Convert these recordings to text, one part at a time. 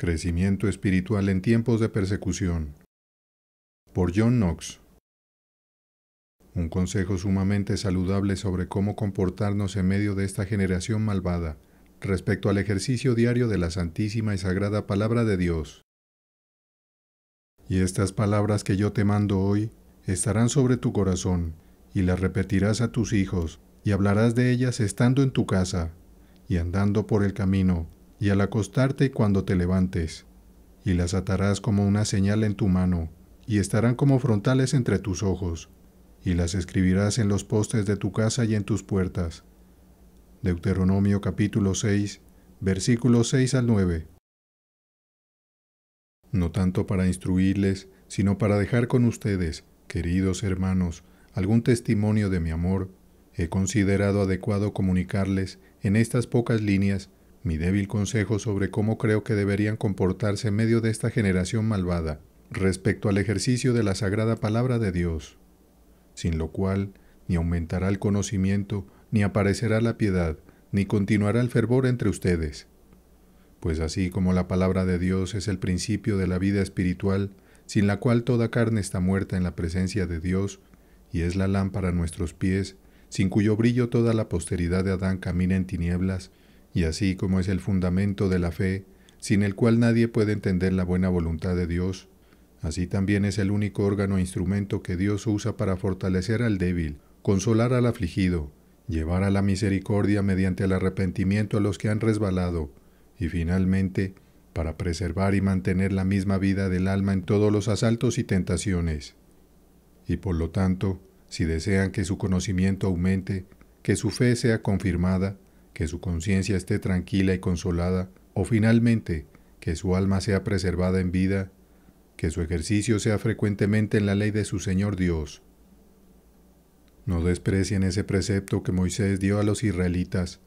Crecimiento espiritual en tiempos de persecución. Por John Knox. Un consejo sumamente saludable sobre cómo comportarnos en medio de esta generación malvada, respecto al ejercicio diario de la Santísima y Sagrada Palabra de Dios. Y estas palabras que yo te mando hoy estarán sobre tu corazón, y las repetirás a tus hijos, y hablarás de ellas estando en tu casa, y andando por el camino, y al acostarte y cuando te levantes, y las atarás como una señal en tu mano, y estarán como frontales entre tus ojos, y las escribirás en los postes de tu casa y en tus puertas. Deuteronomio capítulo 6, versículos 6 al 9. No tanto para instruirles, sino para dejar con ustedes, queridos hermanos, algún testimonio de mi amor, he considerado adecuado comunicarles, en estas pocas líneas, mi débil consejo sobre cómo creo que deberían comportarse en medio de esta generación malvada respecto al ejercicio de la sagrada palabra de Dios, sin lo cual ni aumentará el conocimiento, ni aparecerá la piedad, ni continuará el fervor entre ustedes. Pues así como la palabra de Dios es el principio de la vida espiritual, sin la cual toda carne está muerta en la presencia de Dios, y es la lámpara a nuestros pies, sin cuyo brillo toda la posteridad de Adán camina en tinieblas, y así como es el fundamento de la fe, sin el cual nadie puede entender la buena voluntad de Dios, así también es el único órgano e instrumento que Dios usa para fortalecer al débil, consolar al afligido, llevar a la misericordia mediante el arrepentimiento a los que han resbalado, y finalmente, para preservar y mantener la misma vida del alma en todos los asaltos y tentaciones. Y por lo tanto, si desean que su conocimiento aumente, que su fe sea confirmada, que su conciencia esté tranquila y consolada, o finalmente, que su alma sea preservada en vida, que su ejercicio sea frecuentemente en la ley de su Señor Dios. No desprecien ese precepto que Moisés dio a los israelitas,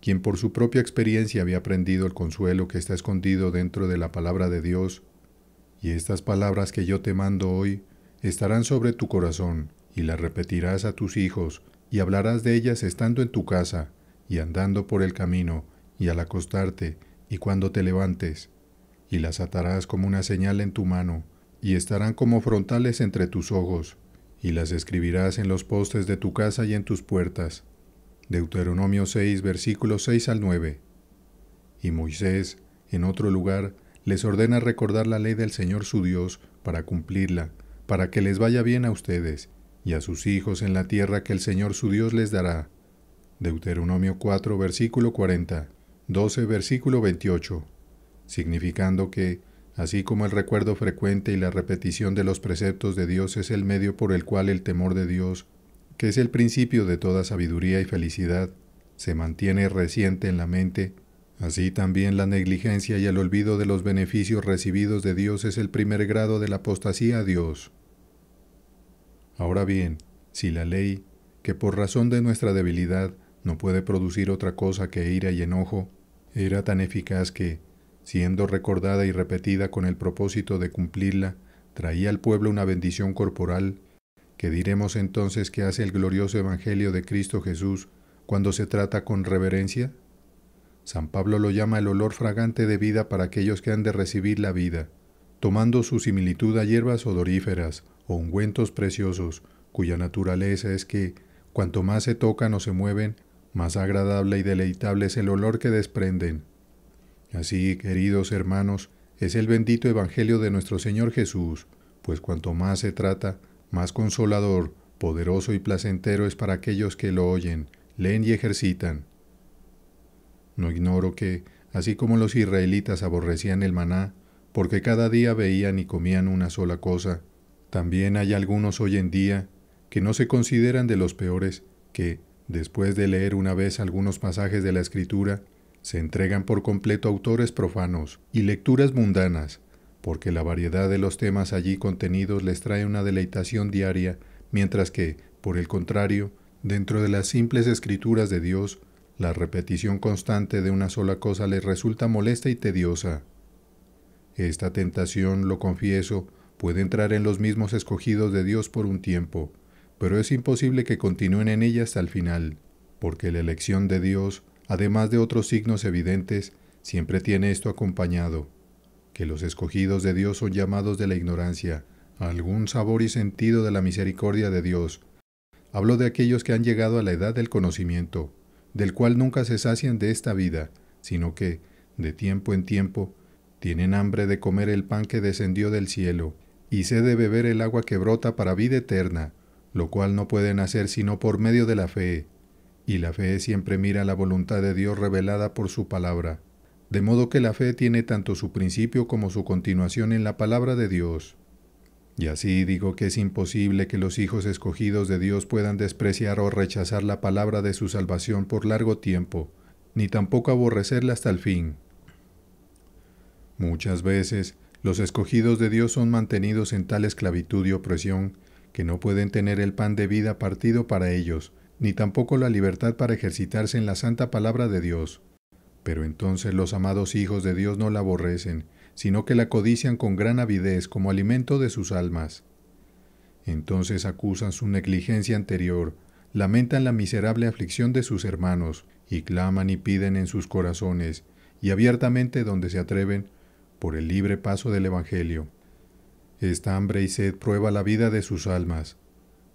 quien por su propia experiencia había aprendido el consuelo que está escondido dentro de la palabra de Dios, y estas palabras que yo te mando hoy estarán sobre tu corazón, y las repetirás a tus hijos, y hablarás de ellas estando en tu casa, y andando por el camino, y al acostarte, y cuando te levantes, y las atarás como una señal en tu mano, y estarán como frontales entre tus ojos, y las escribirás en los postes de tu casa y en tus puertas. Deuteronomio 6, versículos 6 al 9. Y Moisés, en otro lugar, les ordena recordar la ley del Señor su Dios para cumplirla, para que les vaya bien a ustedes y a sus hijos en la tierra que el Señor su Dios les dará, Deuteronomio 4, versículo 40, 12, versículo 28, significando que, así como el recuerdo frecuente y la repetición de los preceptos de Dios es el medio por el cual el temor de Dios, que es el principio de toda sabiduría y felicidad, se mantiene reciente en la mente, así también la negligencia y el olvido de los beneficios recibidos de Dios es el primer grado de la apostasía a Dios. Ahora bien, si la ley, que por razón de nuestra debilidad no puede producir otra cosa que ira y enojo, era tan eficaz que, siendo recordada y repetida con el propósito de cumplirla, traía al pueblo una bendición corporal, que diremos entonces que hace el glorioso Evangelio de Cristo Jesús cuando se trata con reverencia? San Pablo lo llama el olor fragante de vida para aquellos que han de recibir la vida, tomando su similitud a hierbas odoríferas o ungüentos preciosos, cuya naturaleza es que, cuanto más se tocan o se mueven, más agradable y deleitable es el olor que desprenden. Así, queridos hermanos, es el bendito Evangelio de nuestro Señor Jesús, pues cuanto más se trata, más consolador, poderoso y placentero es para aquellos que lo oyen, leen y ejercitan. No ignoro que, así como los israelitas aborrecían el maná, porque cada día veían y comían una sola cosa, también hay algunos hoy en día que no se consideran de los peores, que, después de leer una vez algunos pasajes de la Escritura, se entregan por completo a autores profanos y lecturas mundanas, porque la variedad de los temas allí contenidos les trae una deleitación diaria, mientras que, por el contrario, dentro de las simples escrituras de Dios, la repetición constante de una sola cosa les resulta molesta y tediosa. Esta tentación, lo confieso, puede entrar en los mismos escogidos de Dios por un tiempo, pero es imposible que continúen en ella hasta el final, porque la elección de Dios, además de otros signos evidentes, siempre tiene esto acompañado, que los escogidos de Dios son llamados de la ignorancia, a algún sabor y sentido de la misericordia de Dios. Hablo de aquellos que han llegado a la edad del conocimiento, del cual nunca se sacian de esta vida, sino que, de tiempo en tiempo, tienen hambre de comer el pan que descendió del cielo, y sed de beber el agua que brota para vida eterna, lo cual no pueden hacer sino por medio de la fe, y la fe siempre mira la voluntad de Dios revelada por su palabra, de modo que la fe tiene tanto su principio como su continuación en la palabra de Dios. Y así digo que es imposible que los hijos escogidos de Dios puedan despreciar o rechazar la palabra de su salvación por largo tiempo, ni tampoco aborrecerla hasta el fin. Muchas veces, los escogidos de Dios son mantenidos en tal esclavitud y opresión que no pueden tener el pan de vida partido para ellos, ni tampoco la libertad para ejercitarse en la santa palabra de Dios. Pero entonces los amados hijos de Dios no la aborrecen, sino que la codician con gran avidez como alimento de sus almas. Entonces acusan su negligencia anterior, lamentan la miserable aflicción de sus hermanos, y claman y piden en sus corazones, y abiertamente donde se atreven, por el libre paso del Evangelio. Esta hambre y sed prueba la vida de sus almas.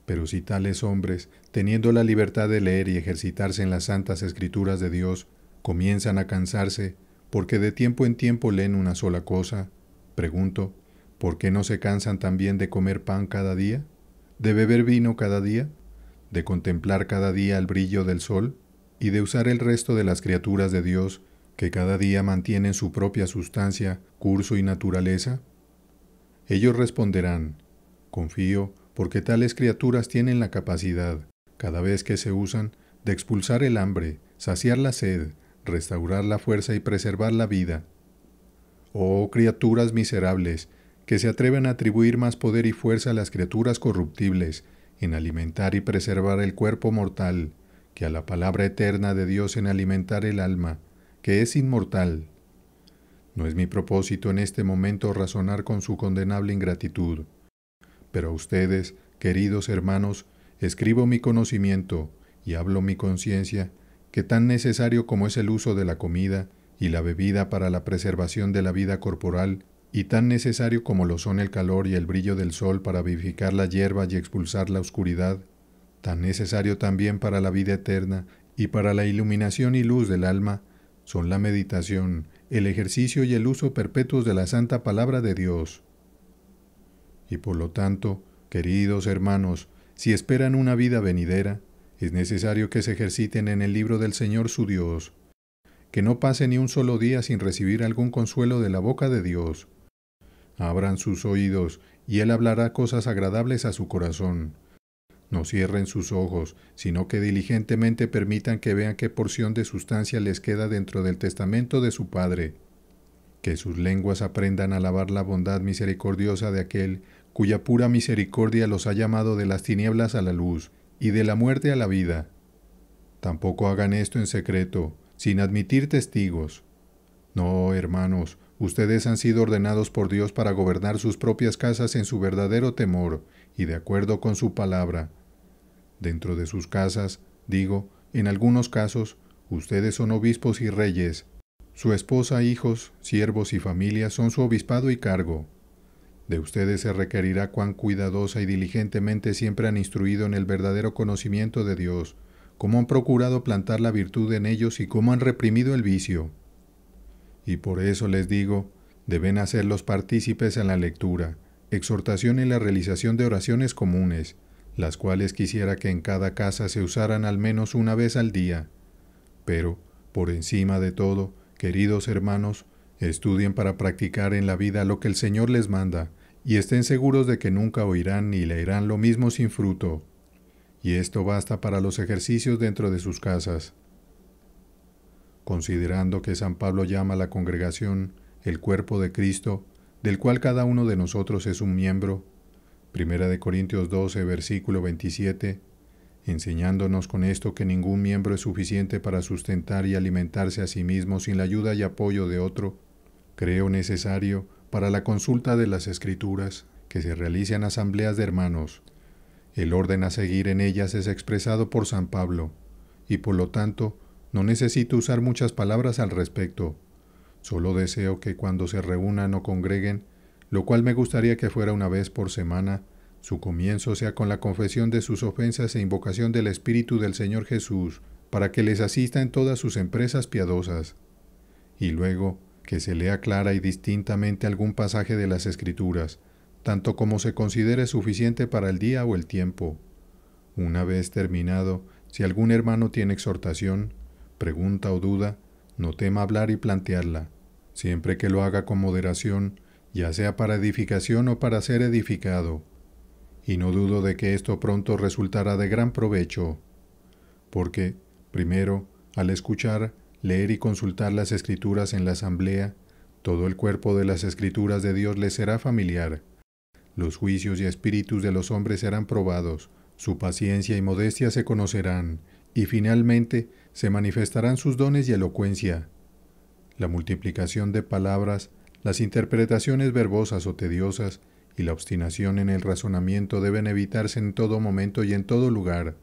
Pero si tales hombres, teniendo la libertad de leer y ejercitarse en las santas escrituras de Dios, comienzan a cansarse, porque de tiempo en tiempo leen una sola cosa, pregunto, ¿por qué no se cansan también de comer pan cada día? ¿De beber vino cada día? ¿De contemplar cada día el brillo del sol? ¿Y de usar el resto de las criaturas de Dios, que cada día mantienen su propia sustancia, curso y naturaleza? Ellos responderán, confío, porque tales criaturas tienen la capacidad, cada vez que se usan, de expulsar el hambre, saciar la sed, restaurar la fuerza y preservar la vida. Oh criaturas miserables, que se atreven a atribuir más poder y fuerza a las criaturas corruptibles, en alimentar y preservar el cuerpo mortal, que a la palabra eterna de Dios en alimentar el alma, que es inmortal, no es mi propósito en este momento razonar con su condenable ingratitud, pero a ustedes, queridos hermanos, escribo mi conocimiento y hablo mi conciencia, que tan necesario como es el uso de la comida y la bebida para la preservación de la vida corporal, y tan necesario como lo son el calor y el brillo del sol para vivificar la hierba y expulsar la oscuridad, tan necesario también para la vida eterna y para la iluminación y luz del alma, son la meditación, el ejercicio y el uso perpetuos de la santa palabra de Dios. Y por lo tanto, queridos hermanos, si esperan una vida venidera, es necesario que se ejerciten en el libro del Señor su Dios, que no pase ni un solo día sin recibir algún consuelo de la boca de Dios. Abran sus oídos, y Él hablará cosas agradables a su corazón no cierren sus ojos, sino que diligentemente permitan que vean qué porción de sustancia les queda dentro del testamento de su Padre. Que sus lenguas aprendan a alabar la bondad misericordiosa de aquel cuya pura misericordia los ha llamado de las tinieblas a la luz y de la muerte a la vida. Tampoco hagan esto en secreto, sin admitir testigos. No, hermanos, ustedes han sido ordenados por Dios para gobernar sus propias casas en su verdadero temor y de acuerdo con su palabra dentro de sus casas, digo, en algunos casos, ustedes son obispos y reyes, su esposa, hijos, siervos y familia son su obispado y cargo. De ustedes se requerirá cuán cuidadosa y diligentemente siempre han instruido en el verdadero conocimiento de Dios, cómo han procurado plantar la virtud en ellos y cómo han reprimido el vicio. Y por eso les digo, deben hacerlos partícipes en la lectura, exhortación y la realización de oraciones comunes, las cuales quisiera que en cada casa se usaran al menos una vez al día. Pero, por encima de todo, queridos hermanos, estudien para practicar en la vida lo que el Señor les manda, y estén seguros de que nunca oirán ni leerán lo mismo sin fruto. Y esto basta para los ejercicios dentro de sus casas. Considerando que San Pablo llama a la congregación el cuerpo de Cristo, del cual cada uno de nosotros es un miembro, Primera de Corintios 12, versículo 27, enseñándonos con esto que ningún miembro es suficiente para sustentar y alimentarse a sí mismo sin la ayuda y apoyo de otro, creo necesario para la consulta de las escrituras que se realicen asambleas de hermanos. El orden a seguir en ellas es expresado por San Pablo, y por lo tanto no necesito usar muchas palabras al respecto. Solo deseo que cuando se reúnan o congreguen lo cual me gustaría que fuera una vez por semana. Su comienzo sea con la confesión de sus ofensas e invocación del Espíritu del Señor Jesús, para que les asista en todas sus empresas piadosas. Y luego, que se lea clara y distintamente algún pasaje de las Escrituras, tanto como se considere suficiente para el día o el tiempo. Una vez terminado, si algún hermano tiene exhortación, pregunta o duda, no tema hablar y plantearla, siempre que lo haga con moderación, ya sea para edificación o para ser edificado, y no dudo de que esto pronto resultará de gran provecho, porque, primero, al escuchar, leer y consultar las escrituras en la asamblea, todo el cuerpo de las escrituras de Dios les será familiar. Los juicios y espíritus de los hombres serán probados, su paciencia y modestia se conocerán, y finalmente se manifestarán sus dones y elocuencia. La multiplicación de palabras las interpretaciones verbosas o tediosas y la obstinación en el razonamiento deben evitarse en todo momento y en todo lugar,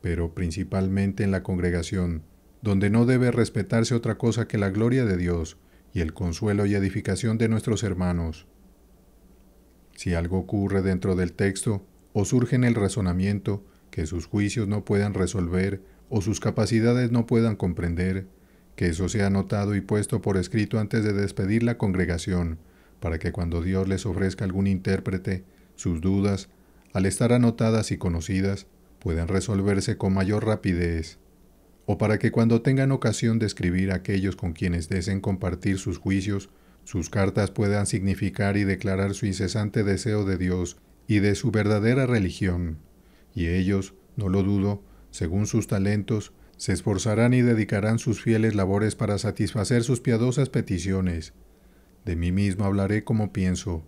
pero principalmente en la congregación, donde no debe respetarse otra cosa que la gloria de Dios y el consuelo y edificación de nuestros hermanos. Si algo ocurre dentro del texto o surge en el razonamiento que sus juicios no puedan resolver o sus capacidades no puedan comprender, que eso sea anotado y puesto por escrito antes de despedir la congregación, para que cuando Dios les ofrezca algún intérprete, sus dudas, al estar anotadas y conocidas, puedan resolverse con mayor rapidez, o para que cuando tengan ocasión de escribir aquellos con quienes deseen compartir sus juicios, sus cartas puedan significar y declarar su incesante deseo de Dios y de su verdadera religión, y ellos, no lo dudo, según sus talentos, se esforzarán y dedicarán sus fieles labores para satisfacer sus piadosas peticiones. De mí mismo hablaré como pienso.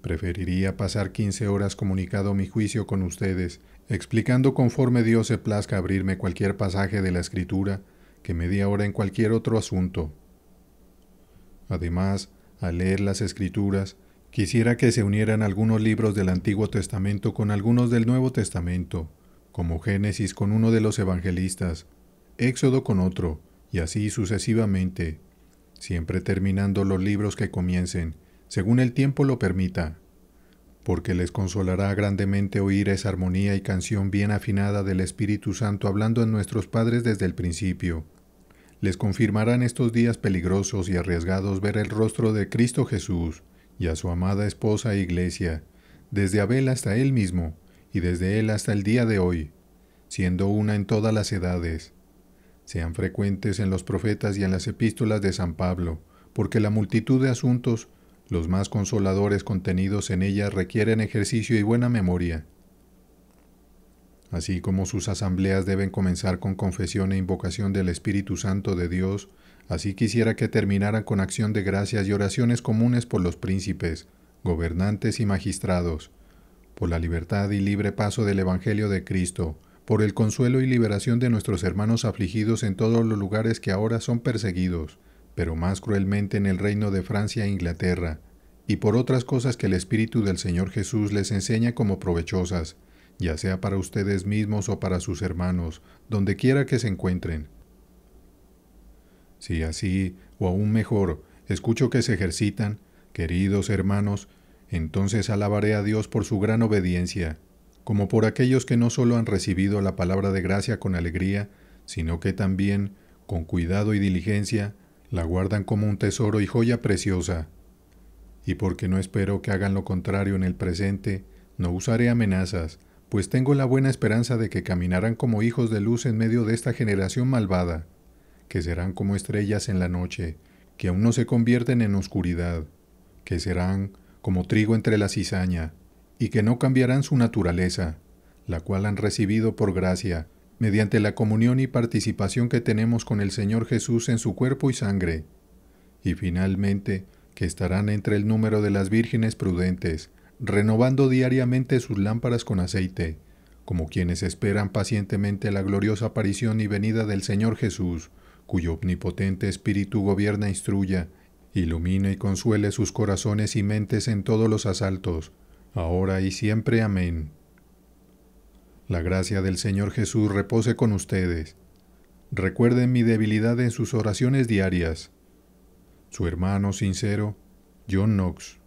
Preferiría pasar quince horas comunicado mi juicio con ustedes, explicando conforme Dios se plazca abrirme cualquier pasaje de la Escritura, que media hora en cualquier otro asunto. Además, al leer las Escrituras, quisiera que se unieran algunos libros del Antiguo Testamento con algunos del Nuevo Testamento, como Génesis con uno de los evangelistas, Éxodo con otro, y así sucesivamente, siempre terminando los libros que comiencen, según el tiempo lo permita, porque les consolará grandemente oír esa armonía y canción bien afinada del Espíritu Santo hablando en nuestros padres desde el principio. Les confirmarán estos días peligrosos y arriesgados ver el rostro de Cristo Jesús y a su amada esposa e iglesia, desde Abel hasta él mismo, y desde él hasta el día de hoy, siendo una en todas las edades. Sean frecuentes en los profetas y en las epístolas de San Pablo, porque la multitud de asuntos, los más consoladores contenidos en ellas, requieren ejercicio y buena memoria. Así como sus asambleas deben comenzar con confesión e invocación del Espíritu Santo de Dios, así quisiera que terminaran con acción de gracias y oraciones comunes por los príncipes, gobernantes y magistrados, por la libertad y libre paso del Evangelio de Cristo, por el consuelo y liberación de nuestros hermanos afligidos en todos los lugares que ahora son perseguidos, pero más cruelmente en el reino de Francia e Inglaterra, y por otras cosas que el Espíritu del Señor Jesús les enseña como provechosas, ya sea para ustedes mismos o para sus hermanos, donde quiera que se encuentren. Si así, o aún mejor, escucho que se ejercitan, queridos hermanos, entonces alabaré a Dios por su gran obediencia, como por aquellos que no solo han recibido la palabra de gracia con alegría, sino que también, con cuidado y diligencia, la guardan como un tesoro y joya preciosa. Y porque no espero que hagan lo contrario en el presente, no usaré amenazas, pues tengo la buena esperanza de que caminarán como hijos de luz en medio de esta generación malvada, que serán como estrellas en la noche, que aún no se convierten en oscuridad, que serán como trigo entre la cizaña, y que no cambiarán su naturaleza, la cual han recibido por gracia, mediante la comunión y participación que tenemos con el Señor Jesús en su cuerpo y sangre. Y finalmente, que estarán entre el número de las vírgenes prudentes, renovando diariamente sus lámparas con aceite, como quienes esperan pacientemente la gloriosa aparición y venida del Señor Jesús, cuyo omnipotente Espíritu gobierna, e instruya Ilumine y consuele sus corazones y mentes en todos los asaltos, ahora y siempre. Amén. La gracia del Señor Jesús repose con ustedes. Recuerden mi debilidad en sus oraciones diarias. Su hermano sincero, John Knox.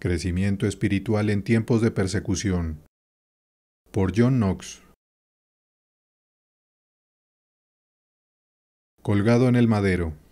Crecimiento espiritual en tiempos de persecución. Por John Knox. colgado en el madero.